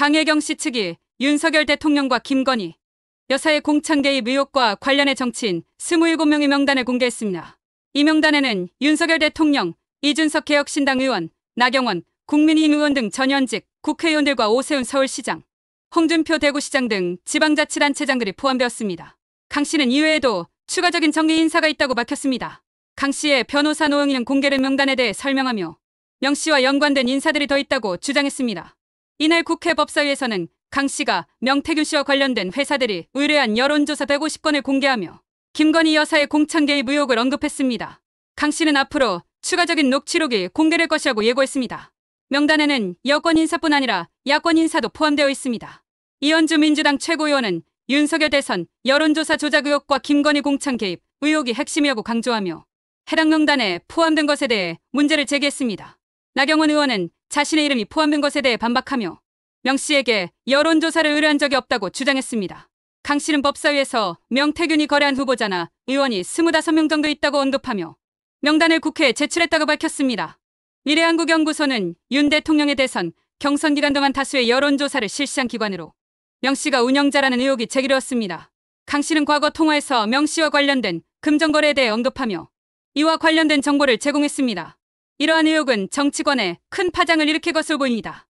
강혜경 씨 측이 윤석열 대통령과 김건희 여사의 공창 개입 의혹과 관련해 정치인 27명의 명단을 공개했습니다. 이 명단에는 윤석열 대통령, 이준석 개혁신당 의원, 나경원, 국민의힘 의원 등 전현직 국회의원들과 오세훈 서울시장, 홍준표 대구시장 등 지방자치단체장들이 포함되었습니다. 강 씨는 이외에도 추가적인 정리 인사가 있다고 밝혔습니다. 강 씨의 변호사 노영희는 공개된 명단에 대해 설명하며 명 씨와 연관된 인사들이 더 있다고 주장했습니다. 이날 국회 법사위에서는 강 씨가 명태규 씨와 관련된 회사들이 의뢰한 여론조사 150건을 공개하며 김건희 여사의 공창 개입 의혹을 언급했습니다. 강 씨는 앞으로 추가적인 녹취록이 공개될 것이라고 예고했습니다. 명단에는 여권 인사뿐 아니라 야권 인사도 포함되어 있습니다. 이현주 민주당 최고위원은 윤석열 대선 여론조사 조작 의혹과 김건희 공창 개입 의혹이 핵심이라고 강조하며 해당 명단에 포함된 것에 대해 문제를 제기했습니다. 나경원 의원은 자신의 이름이 포함된 것에 대해 반박하며 명 씨에게 여론조사를 의뢰한 적이 없다고 주장했습니다. 강 씨는 법사위에서 명태균이 거래한 후보자나 의원이 25명 정도 있다고 언급하며 명단을 국회에 제출했다고 밝혔습니다. 미래한국연구소는 윤 대통령의 대선 경선 기간 동안 다수의 여론조사를 실시한 기관으로 명 씨가 운영자라는 의혹이 제기되었습니다. 강 씨는 과거 통화에서 명 씨와 관련된 금전거래에 대해 언급하며 이와 관련된 정보를 제공했습니다. 이러한 의혹은 정치권에 큰 파장을 일으킬 것으로 보입니다.